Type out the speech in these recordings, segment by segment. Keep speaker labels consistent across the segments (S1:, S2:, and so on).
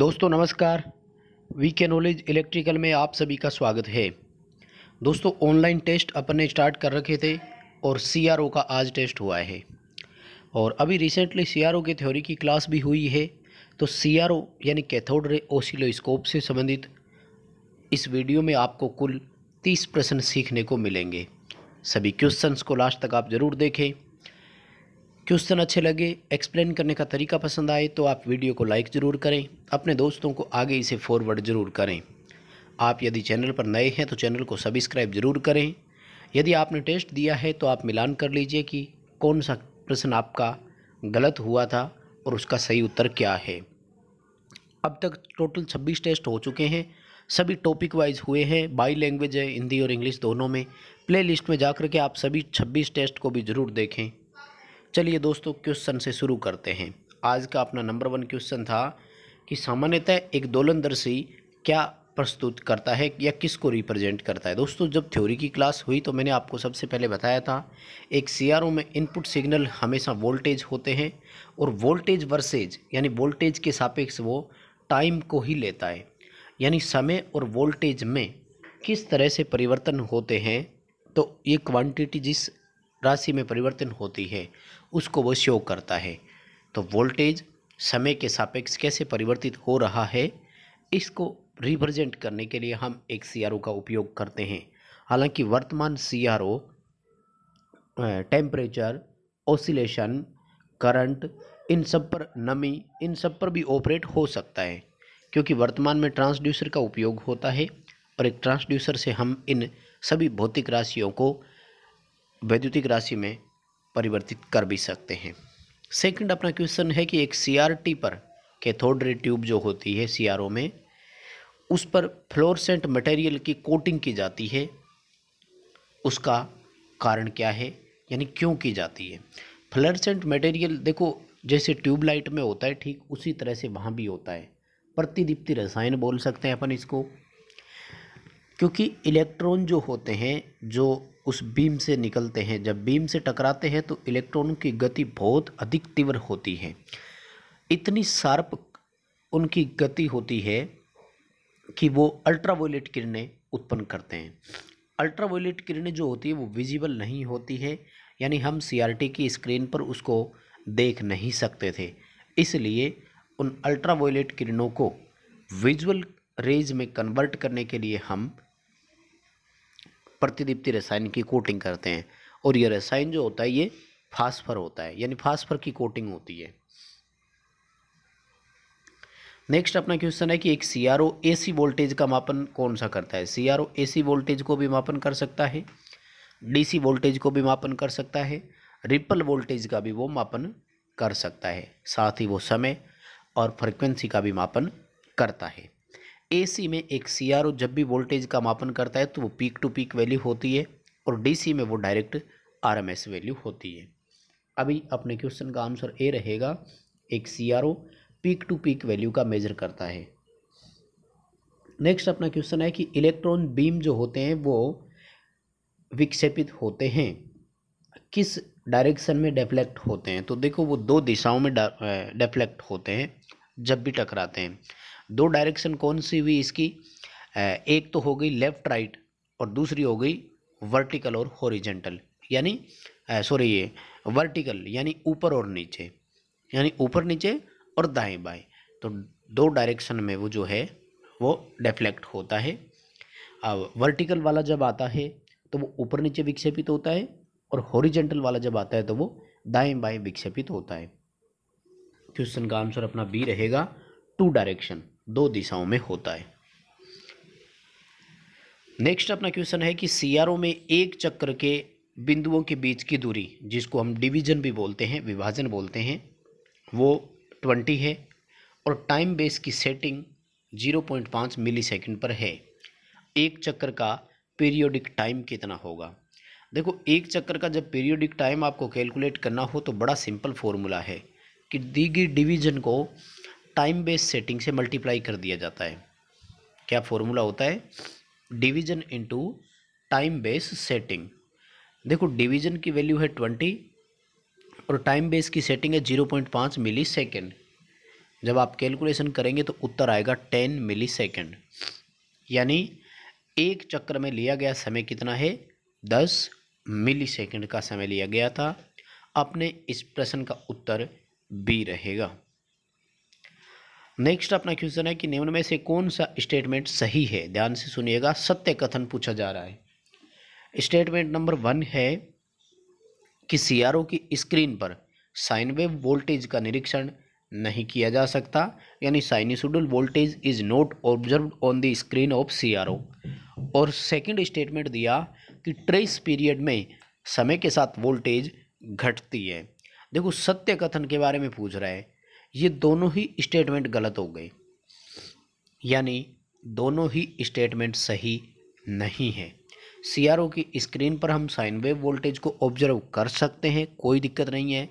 S1: दोस्तों नमस्कार वी के नॉलेज इलेक्ट्रिकल में आप सभी का स्वागत है दोस्तों ऑनलाइन टेस्ट अपन ने स्टार्ट कर रखे थे और सी का आज टेस्ट हुआ है और अभी रिसेंटली सी की थ्योरी की क्लास भी हुई है तो सी यानी कैथोड रे ओसिलोस्कोप से संबंधित इस वीडियो में आपको कुल तीस प्रश्न सीखने को मिलेंगे सभी क्वेश्चंस को लास्ट तक आप ज़रूर देखें क्वेश्चन अच्छे लगे एक्सप्लेन करने का तरीका पसंद आए तो आप वीडियो को लाइक ज़रूर करें अपने दोस्तों को आगे इसे फॉरवर्ड ज़रूर करें आप यदि चैनल पर नए हैं तो चैनल को सब्सक्राइब ज़रूर करें यदि आपने टेस्ट दिया है तो आप मिलान कर लीजिए कि कौन सा प्रश्न आपका गलत हुआ था और उसका सही उत्तर क्या है अब तक टोटल छब्बीस टेस्ट हो चुके हैं सभी टॉपिक वाइज हुए हैं बाई लैंग्वेज है हिंदी और इंग्लिश दोनों में प्लेलिस्ट में जाकर के आप सभी 26 टेस्ट को भी ज़रूर देखें चलिए दोस्तों क्वेश्चन से शुरू करते हैं आज का अपना नंबर वन क्वेश्चन था कि सामान्यतः एक दोलनदर्शी क्या प्रस्तुत करता है या किसको रिप्रेजेंट करता है दोस्तों जब थ्योरी की क्लास हुई तो मैंने आपको सबसे पहले बताया था एक सीआरओ में इनपुट सिग्नल हमेशा वोल्टेज होते हैं और वोल्टेज वर्सेज यानी वोल्टेज के सापेक्ष वो टाइम को ही लेता है यानी समय और वोल्टेज में किस तरह से परिवर्तन होते हैं तो ये क्वांटिटी जिस राशि में परिवर्तन होती है उसको वो शो करता है तो वोल्टेज समय के सापेक्ष कैसे परिवर्तित हो रहा है इसको रिप्रेजेंट करने के लिए हम एक सी का उपयोग करते हैं हालांकि वर्तमान सी टेम्परेचर ओसिलेशन करंट इन सब पर नमी इन सब पर भी ऑपरेट हो सकता है क्योंकि वर्तमान में ट्रांसड्यूसर का उपयोग होता है और एक ट्रांसड्यूसर से हम इन सभी भौतिक राशियों को वैद्युतिक राशि में परिवर्तित कर भी सकते हैं सेकंड अपना क्वेश्चन है कि एक सीआरटी पर कैथोड रे ट्यूब जो होती है सीआरओ में उस पर फ्लोरसेंट मटेरियल की कोटिंग की जाती है उसका कारण क्या है यानी क्यों की जाती है फ्लोरसेंट मटेरियल देखो जैसे ट्यूबलाइट में होता है ठीक उसी तरह से वहाँ भी होता है प्रतिदीप्ति रसायन बोल सकते हैं अपन इसको क्योंकि इलेक्ट्रॉन जो होते हैं जो उस बीम से निकलते हैं जब बीम से टकराते हैं तो इलेक्ट्रॉनों की गति बहुत अधिक तीव्र होती है इतनी शार्प उनकी गति होती है कि वो अल्ट्रावायलेट किरणें उत्पन्न करते हैं अल्ट्रावायलेट किरणें जो होती है वो विजिबल नहीं होती है यानी हम सीआरटी की स्क्रीन पर उसको देख नहीं सकते थे इसलिए उन अल्ट्रावायलेट किरणों को विजुअल रेज में कन्वर्ट करने के लिए हम प्रतिदीप्ति रसायन की कोटिंग करते हैं और ये रसायन जो होता है ये फास्फर होता है यानी फास्फर की कोटिंग होती है नेक्स्ट अपना क्वेश्चन है कि एक सी आर ओ वोल्टेज का मापन कौन सा करता है सी आर वोल्टेज को भी मापन कर सकता है डी सी वोल्टेज को भी मापन कर सकता है रिपल वोल्टेज का भी वो मापन कर सकता है साथ ही वो समय और फ्रिक्वेंसी का भी मापन करता है एसी में एक सीआरओ जब भी वोल्टेज का मापन करता है तो वो पीक टू पीक वैल्यू होती है और डीसी में वो डायरेक्ट आरएमएस वैल्यू होती है अभी अपने क्वेश्चन का आंसर ए रहेगा एक CRO peak to peak value का मेजर करता है नेक्स्ट अपना क्वेश्चन है कि इलेक्ट्रॉन बीम जो होते हैं वो विक्षेपित होते हैं किस डायरेक्शन में डेफ्लेक्ट होते हैं तो देखो वो दो दिशाओं में डेफ्लेक्ट होते हैं जब भी टकराते हैं दो डायरेक्शन कौन सी हुई इसकी एक तो हो गई लेफ्ट राइट और दूसरी हो गई वर्टिकल और हॉरिजेंटल यानी सॉरी ये वर्टिकल यानी ऊपर और नीचे यानी ऊपर नीचे और दाएं बाएं तो दो डायरेक्शन में वो जो है वो डिफ्लेक्ट होता है अब वर्टिकल वाला जब आता है तो वो ऊपर नीचे विक्षेपित होता है और हॉरिजेंटल वाला जब आता है तो वो दाएं बाएं विक्षेपित होता है क्वेश्चन का आंसर अपना बी रहेगा टू डायरेक्शन दो दिशाओं में होता है नेक्स्ट अपना क्वेश्चन है कि सीआरओ में एक चक्र के बिंदुओं के बीच की दूरी जिसको हम डिवीजन भी बोलते हैं विभाजन बोलते हैं वो ट्वेंटी है और टाइम बेस की सेटिंग जीरो पॉइंट पाँच मिली सेकेंड पर है एक चक्र का पीरियोडिक टाइम कितना होगा देखो एक चक्कर का जब पीरियोडिक टाइम आपको कैलकुलेट करना हो तो बड़ा सिंपल फॉर्मूला है कि दी गई डिवीजन को टाइम बेस सेटिंग से मल्टीप्लाई कर दिया जाता है क्या फॉर्मूला होता है division into time base setting देखो डिवीजन की वैल्यू है ट्वेंटी और टाइम बेस की सेटिंग है जीरो पॉइंट पाँच मिली सेकेंड जब आप कैलकुलेशन करेंगे तो उत्तर आएगा टेन मिली सेकेंड यानी एक चक्र में लिया गया समय कितना है दस मिली सेकेंड का समय लिया गया था आपने इस प्रश्न का उत्तर बी रहेगा नेक्स्ट अपना क्वेश्चन है कि निम्न में से कौन सा स्टेटमेंट सही है ध्यान से सुनिएगा सत्य कथन पूछा जा रहा है स्टेटमेंट नंबर वन है कि सीआरओ की स्क्रीन पर साइन वेव वोल्टेज का निरीक्षण नहीं किया जा सकता यानी sinusoidal voltage is not observe on the screen of CRO और सेकंड स्टेटमेंट दिया कि ट्रेस पीरियड में समय के साथ वोल्टेज घटती है देखो सत्य कथन के बारे में पूछ रहा है ये दोनों ही स्टेटमेंट गलत हो गए यानी दोनों ही स्टेटमेंट सही नहीं है सीआरओ की स्क्रीन पर हम साइन वेव वोल्टेज को ऑब्जर्व कर सकते हैं कोई दिक्कत नहीं है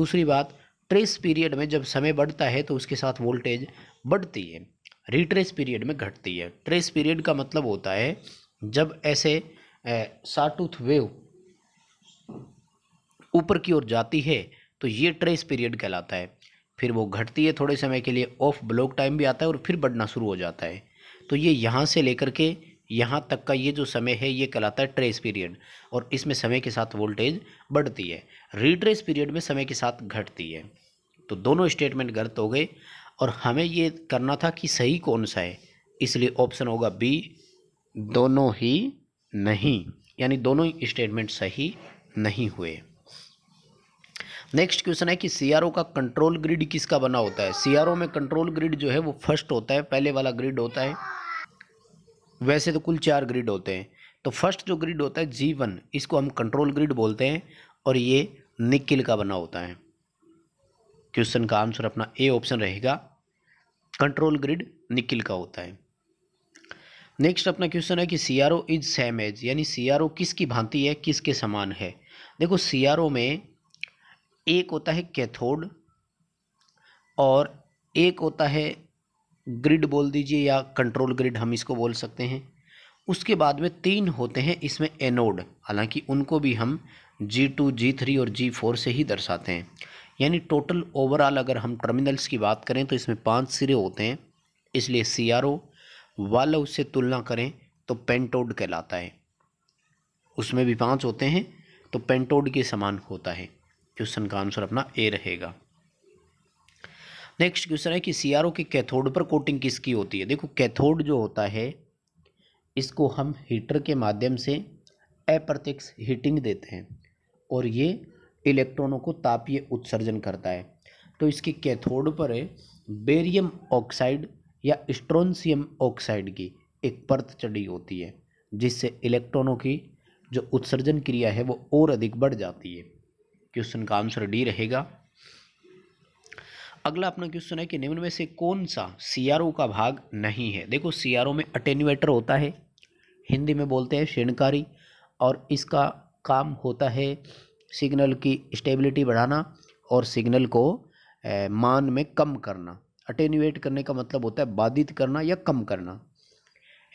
S1: दूसरी बात ट्रेस पीरियड में जब समय बढ़ता है तो उसके साथ वोल्टेज बढ़ती है रिट्रेस पीरियड में घटती है ट्रेस पीरियड का मतलब होता है जब ऐसे साटूथ वेव ऊपर की ओर जाती है तो ये ट्रेस पीरियड कहलाता है फिर वो घटती है थोड़े समय के लिए ऑफ ब्लॉक टाइम भी आता है और फिर बढ़ना शुरू हो जाता है तो ये यहाँ से लेकर के यहाँ तक का ये जो समय है ये कहलाता है ट्रेस पीरियड और इसमें समय के साथ वोल्टेज बढ़ती है रिट्रेस पीरियड में समय के साथ घटती है तो दोनों स्टेटमेंट गलत हो गए और हमें ये करना था कि सही कौन सा है इसलिए ऑप्शन होगा बी दोनों ही नहीं यानी दोनों ही स्टेटमेंट सही नहीं हुए नेक्स्ट क्वेश्चन है कि सीआरओ का कंट्रोल ग्रिड किसका बना होता है सीआरओ में कंट्रोल ग्रिड जो है वो फर्स्ट होता है पहले वाला ग्रिड होता है वैसे तो कुल चार ग्रिड होते हैं तो फर्स्ट जो ग्रिड होता है जी इसको हम कंट्रोल ग्रिड बोलते हैं और ये निकिल का बना होता है क्वेश्चन का आंसर अपना ए ऑप्शन रहेगा कंट्रोल ग्रिड निकिल का होता है नेक्स्ट अपना क्वेश्चन है कि सी इज सेम एज यानी सी किसकी भांति है किसके समान है देखो सी में एक होता है कैथोड और एक होता है ग्रिड बोल दीजिए या कंट्रोल ग्रिड हम इसको बोल सकते हैं उसके बाद में तीन होते हैं इसमें एनोड हालांकि उनको भी हम जी टू जी थ्री और जी फोर से ही दर्शाते हैं यानी टोटल ओवरऑल अगर हम टर्मिनल्स की बात करें तो इसमें पांच सिरे होते हैं इसलिए सी आर ओ वाला उससे तुलना करें तो पेंटोड कहलाता है उसमें भी पांच होते हैं तो पेंटोड के समान होता है क्वेश्चन का आंसर अपना ए रहेगा नेक्स्ट क्वेश्चन है कि सी के कैथोड पर कोटिंग किसकी होती है देखो कैथोड जो होता है इसको हम हीटर के माध्यम से अप्रत्यक्ष हीटिंग देते हैं और ये इलेक्ट्रॉनों को तापीय उत्सर्जन करता है तो इसके कैथोड पर बेरियम ऑक्साइड या स्ट्रोनशियम ऑक्साइड की एक परत चढ़ी होती है जिससे इलेक्ट्रॉनों की जो उत्सर्जन क्रिया है वो और अधिक बढ़ जाती है क्वेश्चन का आंसर डी रहेगा अगला अपना क्वेश्चन है कि निम्न में से कौन सा सी का भाग नहीं है देखो सी में अटेन्यूएटर होता है हिंदी में बोलते हैं शेणकारी और इसका काम होता है सिग्नल की स्टेबिलिटी बढ़ाना और सिग्नल को ए, मान में कम करना अटेन्यूएट करने का मतलब होता है बाधित करना या कम करना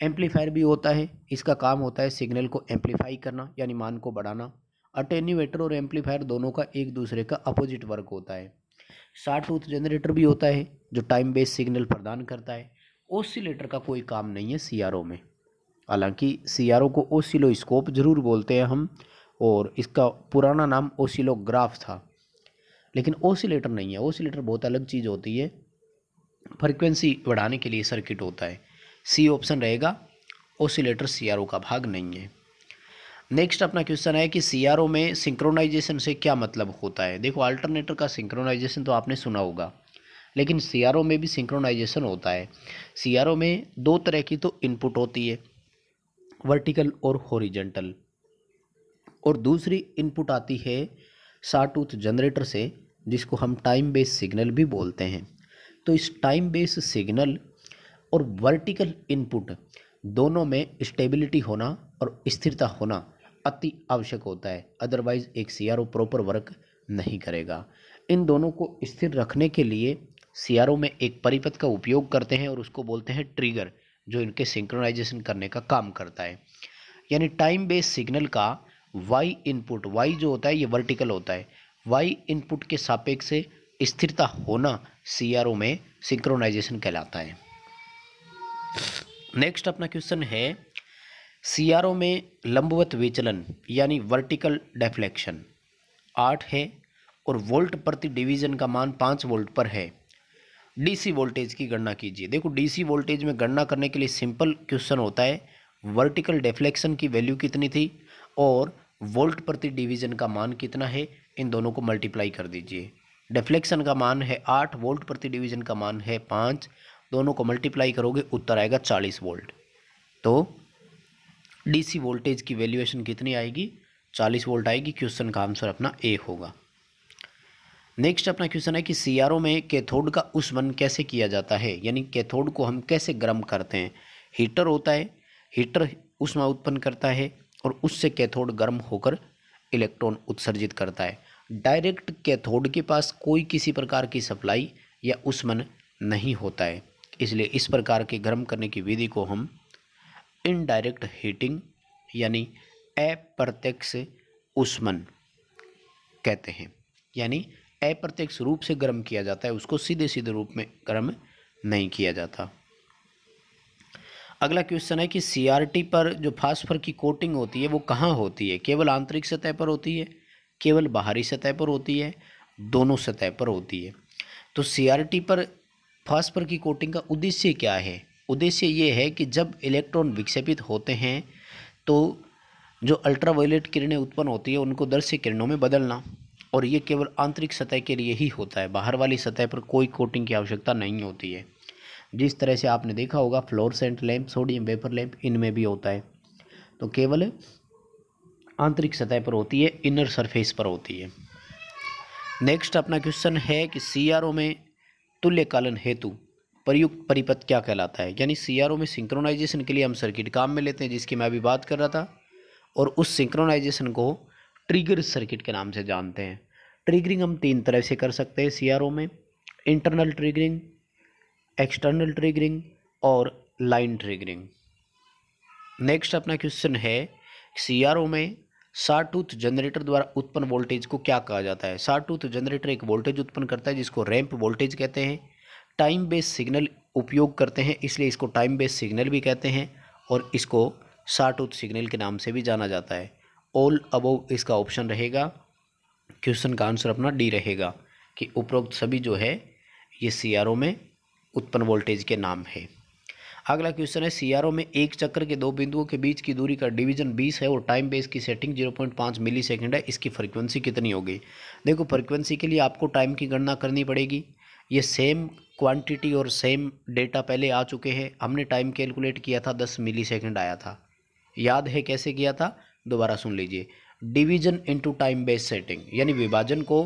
S1: एम्पलीफायर भी होता है इसका काम होता है सिग्नल को एम्पलीफाई करना यानी मान को बढ़ाना अटेन्यूएटर और एम्पलीफायर दोनों का एक दूसरे का अपोजिट वर्क होता है शार्ट टूथ जनरेटर भी होता है जो टाइम बेस्ड सिग्नल प्रदान करता है ओसिलेटर का कोई काम नहीं है सी में हालांकि सी को ओसिलोस्कोप ज़रूर बोलते हैं हम और इसका पुराना नाम ओसिलोग्राफ था लेकिन ओसिलेटर नहीं है ओसिलेटर बहुत अलग चीज़ होती है फ्रिक्वेंसी बढ़ाने के लिए सर्किट होता है सी ऑप्शन रहेगा ओसिलेटर सी का भाग नहीं है नेक्स्ट अपना क्वेश्चन है कि सी में सिंक्रोनाइजेशन से क्या मतलब होता है देखो अल्टरनेटर का सिंक्रोनाइजेशन तो आपने सुना होगा लेकिन सी में भी सिंक्रोनाइजेशन होता है सी में दो तरह की तो इनपुट होती है वर्टिकल और हॉरिजेंटल और दूसरी इनपुट आती है साटूथ जनरेटर से जिसको हम टाइम बेस सिग्नल भी बोलते हैं तो इस टाइम बेस सिग्नल और वर्टिकल इनपुट दोनों में स्टेबिलिटी होना और स्थिरता होना अति आवश्यक होता है अदरवाइज़ एक सी प्रॉपर वर्क नहीं करेगा इन दोनों को स्थिर रखने के लिए सी में एक परिपथ का उपयोग करते हैं और उसको बोलते हैं ट्रिगर जो इनके सिंक्रोनाइजेशन करने का काम करता है यानी टाइम बेस्ड सिग्नल का वाई इनपुट वाई जो होता है ये वर्टिकल होता है वाई इनपुट के सापेक्ष से स्थिरता होना सी में सिंक्रोनाइजेशन कहलाता है नेक्स्ट अपना क्वेश्चन है सियारों में लंबवत विचलन यानी वर्टिकल डेफ्लेक्शन आठ है और वोल्ट प्रति डिवीजन का मान पाँच वोल्ट पर है डीसी वोल्टेज की गणना कीजिए देखो डीसी वोल्टेज में गणना करने के लिए सिंपल क्वेश्चन होता है वर्टिकल डेफ्लेक्शन की वैल्यू कितनी थी और वोल्ट प्रति डिवीजन का मान कितना है इन दोनों को मल्टीप्लाई कर दीजिए डेफ्लेक्शन का मान है आठ वोल्ट प्रति डिवीजन का मान है पाँच दोनों को मल्टीप्लाई करोगे उत्तर आएगा चालीस वोल्ट तो डीसी वोल्टेज की वैल्यूएशन कितनी आएगी चालीस वोल्ट आएगी क्वेश्चन का आंसर अपना ए होगा नेक्स्ट अपना क्वेश्चन है कि सीआरओ में कैथोड का उष्मन कैसे किया जाता है यानी कैथोड को हम कैसे गर्म करते हैं हीटर होता है हीटर उष्मा उत्पन्न करता है और उससे कैथोड गर्म होकर इलेक्ट्रॉन उत्सर्जित करता है डायरेक्ट कैथोड के पास कोई किसी प्रकार की सप्लाई या उष्मन नहीं होता है इसलिए इस प्रकार के गर्म करने की विधि को हम इनडायरेक्ट हीटिंग यानी अप्रत्यक्ष उष्मन कहते हैं यानी अप्रत्यक्ष रूप से गर्म किया जाता है उसको सीधे सीधे रूप में गर्म नहीं किया जाता अगला क्वेश्चन है कि सीआरटी पर जो फास्फर की कोटिंग होती है वो कहाँ होती है केवल आंतरिक सतह पर होती है केवल बाहरी सतह पर होती है दोनों सतह पर होती है तो सीआरटी पर फास्फर की कोटिंग का उद्देश्य क्या है उद्देश्य ये है कि जब इलेक्ट्रॉन विक्षेपित होते हैं तो जो अल्ट्रावायलेट किरणें उत्पन्न होती है उनको दृश्य किरणों में बदलना और ये केवल आंतरिक सतह के लिए ही होता है बाहर वाली सतह पर कोई कोटिंग की आवश्यकता नहीं होती है जिस तरह से आपने देखा होगा fluorescent lamp sodium vapour lamp इनमें भी होता है तो केवल आंतरिक सतह पर होती है इनर सरफेस पर होती है नेक्स्ट अपना क्वेश्चन है कि सीआरओ में तुल्यकालन हेतु प्रयुक्त परिपथ क्या कहलाता है यानी सीआरओ में सिंक्रोनाइजेशन के लिए हम सर्किट काम में लेते हैं जिसकी मैं अभी बात कर रहा था और उस सिंक्रोनाइजेशन को ट्रिगर सर्किट के नाम से जानते हैं ट्रिगरिंग हम तीन तरह से कर सकते हैं सीआरओ में इंटरनल ट्रिगरिंग एक्सटर्नल ट्रिगरिंग और लाइन ट्रिगरिंग नेक्स्ट अपना क्वेश्चन है सीआरओ में साटूथ जनरेटर द्वारा उत्पन्न वोल्टेज को क्या कहा जाता है साटूथ जनरेटर एक वोल्टेज उत्पन्न करता है जिसको रैंप वोल्टेज कहते हैं टाइम बेस्ड सिग्नल उपयोग करते हैं इसलिए इसको टाइम बेस्ड सिग्नल भी कहते हैं और इसको साटूथ सिग्नल के नाम से भी जाना जाता है ऑल अबो इसका ऑप्शन रहेगा क्वेश्चन का आंसर अपना डी रहेगा कि उपरोक्त सभी जो है ये सी में उत्पन्न वोल्टेज के नाम है अगला क्वेश्चन है सीआरओ में एक चक्र के दो बिंदुओं के बीच की दूरी का डिवीजन 20 है और टाइम बेस की सेटिंग 0.5 मिलीसेकंड है इसकी फ्रीक्वेंसी कितनी होगी देखो फ्रीक्वेंसी के लिए आपको टाइम की गणना करनी पड़ेगी ये सेम क्वांटिटी और सेम डेटा पहले आ चुके हैं हमने टाइम कैलकुलेट किया था दस मिली सेकेंड आया था याद है कैसे किया था दोबारा सुन लीजिए division into time base setting यानी विभाजन को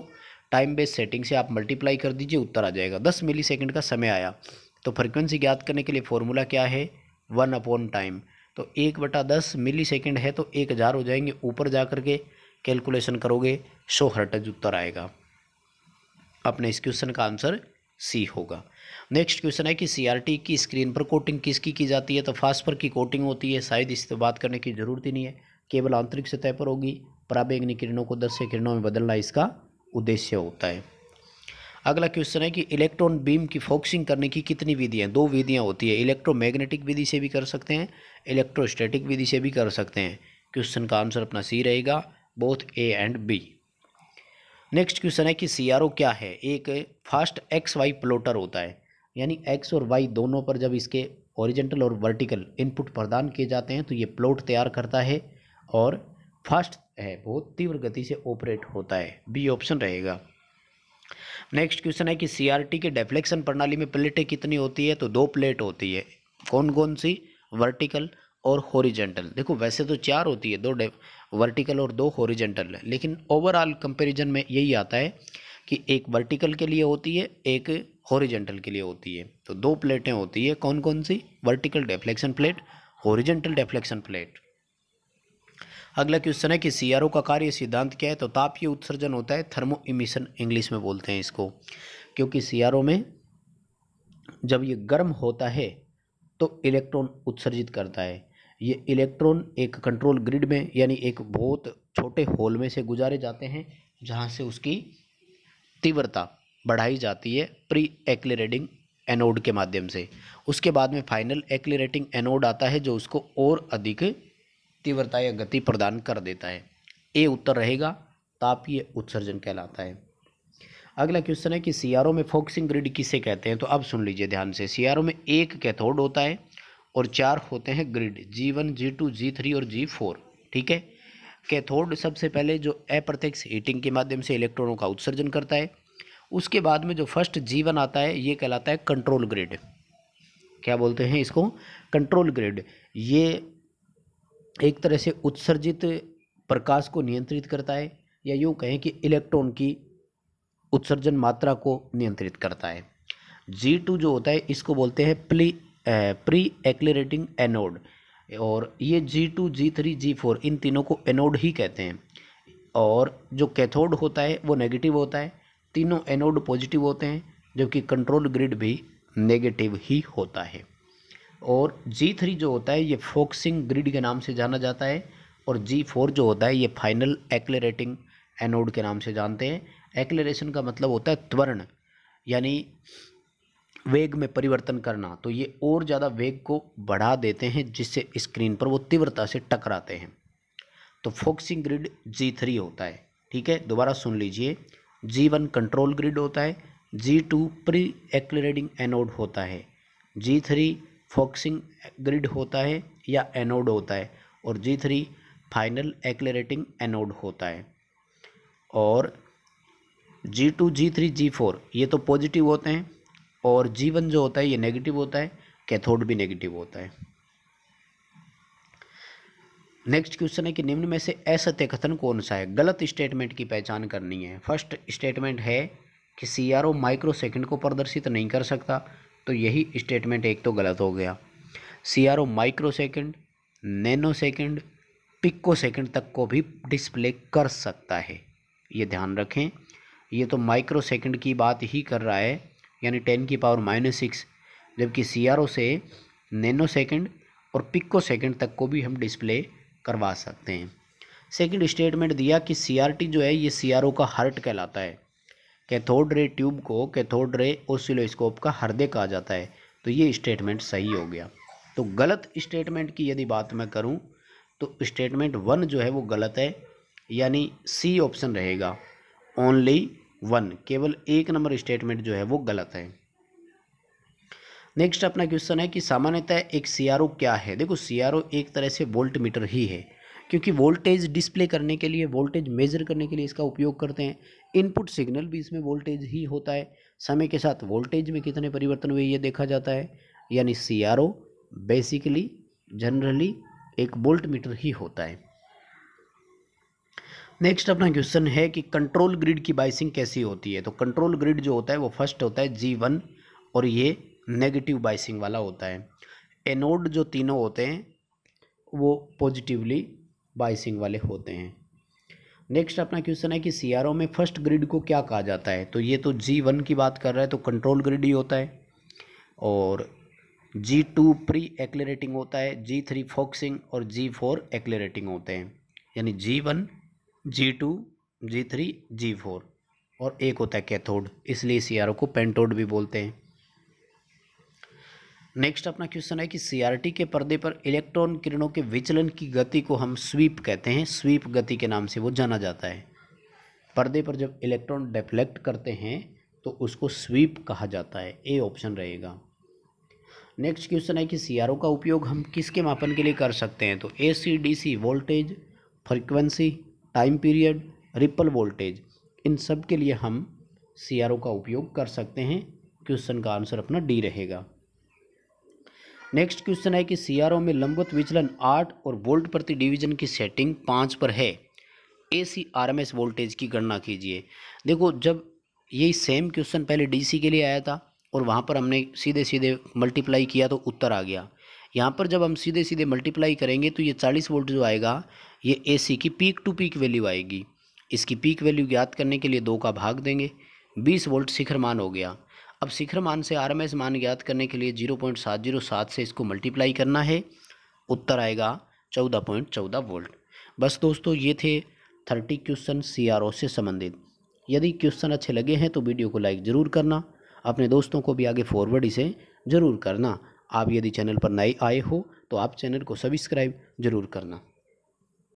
S1: टाइम बेस सेटिंग से आप मल्टीप्लाई कर दीजिए उत्तर आ जाएगा दस मिली सेकेंड का समय आया तो फ्रिक्वेंसी ज्ञात करने के लिए फॉर्मूला क्या है वन अपॉन टाइम तो एक बटा दस मिली सेकेंड है तो एक हज़ार हो जाएंगे ऊपर जा कर के कैलकुलेशन करोगे सो हर्टज उत्तर आएगा अपने इस क्वेश्चन का आंसर सी होगा नेक्स्ट क्वेश्चन है कि सीआरटी की स्क्रीन पर कोटिंग किसकी की जाती है तो फास्पर की कोटिंग होती है शायद इस तो बात करने की ज़रूरत ही नहीं है केवल आंतरिक सतह पर होगी प्राबेग्नि किरणों को दस्य किरणों में बदलना इसका उद्देश्य होता है अगला क्वेश्चन है कि इलेक्ट्रॉन बीम की फोक्सिंग करने की कितनी विधियाँ दो विधियाँ होती है इलेक्ट्रोमैग्नेटिक विधि से भी कर सकते हैं इलेक्ट्रोस्टैटिक विधि से भी कर सकते हैं क्वेश्चन का आंसर अपना सी रहेगा both A and B next question है कि सी क्या है एक फास्ट एक्स वाई प्लोटर होता है यानी एक्स और वाई दोनों पर जब इसके ओरिजेंटल और वर्टिकल इनपुट प्रदान किए जाते हैं तो ये प्लॉट तैयार करता है और फास्ट है बहुत तीव्र गति से ऑपरेट होता है बी ऑप्शन रहेगा नेक्स्ट क्वेश्चन है कि सीआरटी के डेफ्लेक्शन प्रणाली में प्लेटें कितनी होती है तो दो प्लेट होती है कौन कौन सी वर्टिकल और हॉरिजेंटल देखो वैसे तो चार होती है दो वर्टिकल और दो हॉरिजेंटल लेकिन ओवरऑल कंपैरिजन में यही आता है कि एक वर्टिकल के लिए होती है एक हॉरिजेंटल के लिए होती है तो दो प्लेटें होती है कौन कौन सी vertical deflection plate horizontal deflection plate अगला क्वेश्चन है कि सी का कार्य सिद्धांत क्या है तो तापीय उत्सर्जन होता है थर्मो इमिशन इंग्लिश में बोलते हैं इसको क्योंकि सी में जब ये गर्म होता है तो इलेक्ट्रॉन उत्सर्जित करता है ये इलेक्ट्रॉन एक कंट्रोल ग्रिड में यानी एक बहुत छोटे होल में से गुजारे जाते हैं जहाँ से उसकी तीव्रता बढ़ाई जाती है प्री एक्लेरेटिंग एनोड के माध्यम से उसके बाद में फाइनल एक्लेरेटिंग एनोड आता है जो उसको और अधिक तीव्रता या गति प्रदान कर देता है ए उत्तर रहेगा तापीय उत्सर्जन कहलाता है अगला क्वेश्चन है कि सीआरओ में फोक्सिंग ग्रिड किसे कहते हैं तो अब सुन लीजिए ध्यान से सीआरओ में एक कैथोड होता है और चार होते हैं grid G one G two G three और जी फोर ठीक है कैथोड सबसे पहले जो अप्रत्यक्ष हीटिंग के माध्यम से इलेक्ट्रॉनों का उत्सर्जन करता है उसके बाद में जो फर्स्ट जीवन आता है ये कहलाता है कंट्रोल ग्रिड क्या बोलते हैं इसको कंट्रोल ग्रिड ये एक तरह से उत्सर्जित प्रकाश को नियंत्रित करता है या यूँ कहें कि इलेक्ट्रॉन की उत्सर्जन मात्रा को नियंत्रित करता है जी टू जो होता है इसको बोलते हैं प्ली प्री एक्लेटिंग एनोड और ये G two G three G four इन तीनों को एनोड ही कहते हैं और जो कैथोड होता है वो नेगेटिव होता है तीनों एनोड पॉजिटिव होते हैं जबकि कंट्रोल ग्रिड भी नेगेटिव ही होता है और जी थ्री जो होता है ये फोक्सिंग ग्रिड के नाम से जाना जाता है और जी फोर जो होता है ये फाइनल एक्लेटिंग एनोड के नाम से जानते हैं एक्लेशन का मतलब होता है त्वरण यानी वेग में परिवर्तन करना तो ये और ज़्यादा वेग को बढ़ा देते हैं जिससे स्क्रीन पर वो तीव्रता से टकराते हैं तो फोक्सिंग ग्रिड जी थ्री होता है ठीक है दोबारा सुन लीजिए जी वन कंट्रोल ग्रिड होता है G two pre accelerating anode होता है जी थ्री फोक्सिंग ग्रिड होता है या एनोड होता है और G three final accelerating anode होता है और G two G three G four ये तो पॉजिटिव होते हैं और जीवन जो होता है ये नेगेटिव होता है कैथोड भी नेगेटिव होता है नेक्स्ट क्वेश्चन है कि निम्न में से असत्य कथन कौन सा है गलत स्टेटमेंट की पहचान करनी है फर्स्ट स्टेटमेंट है कि C R O micro second को प्रदर्शित नहीं कर सकता तो यही स्टेटमेंट एक तो गलत हो गया C R O micro second nano second pico second तक को भी डिस्प्ले कर सकता है ये ध्यान रखें ये तो माइक्रो सेकेंड की बात ही कर रहा है यानी टेन की पावर माइनस सिक्स जबकि सी से नैनो सेकेंड और पिको सेकेंड तक को भी हम डिस्प्ले करवा सकते हैं सेकेंड स्टेटमेंट दिया कि सी जो है ये सी का हार्ट कहलाता है कैथोड रे ट्यूब को कैथोड रे ओसिलोस्कोप का हृदय कहा जाता है तो ये स्टेटमेंट सही हो गया तो गलत स्टेटमेंट की यदि बात मैं करूं तो स्टेटमेंट वन जो है वो गलत है यानी सी ऑप्शन रहेगा ओनली वन केवल एक नंबर स्टेटमेंट जो है वो गलत है नेक्स्ट अपना क्वेश्चन है कि सामान्यतः एक सीआरओ क्या है देखो सीआरओ एक तरह से वोल्ट मीटर ही है क्योंकि वोल्टेज डिस्प्ले करने के लिए वोल्टेज मेजर करने के लिए इसका उपयोग करते हैं इनपुट सिग्नल भी इसमें वोल्टेज ही होता है समय के साथ वोल्टेज में कितने परिवर्तन हुए ये देखा जाता है यानी सी बेसिकली जनरली एक वोल्ट मीटर ही होता है नेक्स्ट अपना क्वेश्चन है कि कंट्रोल ग्रिड की बाइसिंग कैसी होती है तो कंट्रोल ग्रिड जो होता है वो फर्स्ट होता है जी वन और ये नेगेटिव बाइसिंग वाला होता है एनोड जो तीनों होते हैं वो पॉजिटिवली बाइसिंग वाले होते हैं नेक्स्ट अपना क्वेश्चन है कि सी में फर्स्ट ग्रिड को क्या कहा जाता है तो ये तो जी वन की बात कर रहा है तो कंट्रोल ग्रिड ही होता है और जी टू प्री एक्लेरेटिंग होता है जी थ्री फोक्सिंग और जी फोर एक्लेरेटिंग होते हैं यानी G one G two G three G four और एक होता है कैथोड इसलिए सी आर ओ को पेंटोड भी बोलते हैं नेक्स्ट अपना क्वेश्चन है कि टी के पर्दे पर इलेक्ट्रॉन किरणों के विचलन की गति को हम स्वीप कहते हैं स्वीप गति के नाम से वो जाना जाता है पर्दे पर जब इलेक्ट्रॉन डिफ्लेक्ट करते हैं तो उसको स्वीप कहा जाता है ए ऑप्शन रहेगा नेक्स्ट क्वेश्चन है कि सी का उपयोग हम किसके मापन के लिए कर सकते हैं तो A C D C voltage frequency time period ripple voltage इन सब के लिए हम सी का उपयोग कर सकते हैं क्वेश्चन का आंसर अपना डी रहेगा नेक्स्ट क्वेश्चन है कि सी में लंबवत विचलन आठ और वोल्ट प्रति डिवीजन की सेटिंग पाँच पर है A C R M S voltage की गणना कीजिए देखो जब यही सेम क्वेश्चन पहले डी सी के लिए आया था और वहाँ पर हमने सीधे सीधे मल्टीप्लाई किया तो उत्तर आ गया यहाँ पर जब हम सीधे सीधे मल्टीप्लाई करेंगे तो ये चालीस वोल्ट जो आएगा ये ए की पीक टू पीक वैल्यू आएगी इसकी पीक वैल्यू ज्ञात करने के लिए दो का भाग देंगे बीस वोल्ट शिखर मान हो गया अब शिखर मान से आरएमएस मान ज्ञात करने के लिए जीरो पॉइंट सात जीरो सात से इसको मल्टीप्लाई करना है उत्तर आएगा चौदह पॉइंट चौदह वोल्ट बस दोस्तों ये थे thirty question C R O से संबंधित यदि क्वेश्चन अच्छे लगे हैं तो वीडियो को लाइक ज़रूर करना अपने दोस्तों को भी आगे फॉरवर्ड इसे ज़रूर करना आप यदि चैनल पर नए आए हो तो आप चैनल को सब्सक्राइब जरूर करना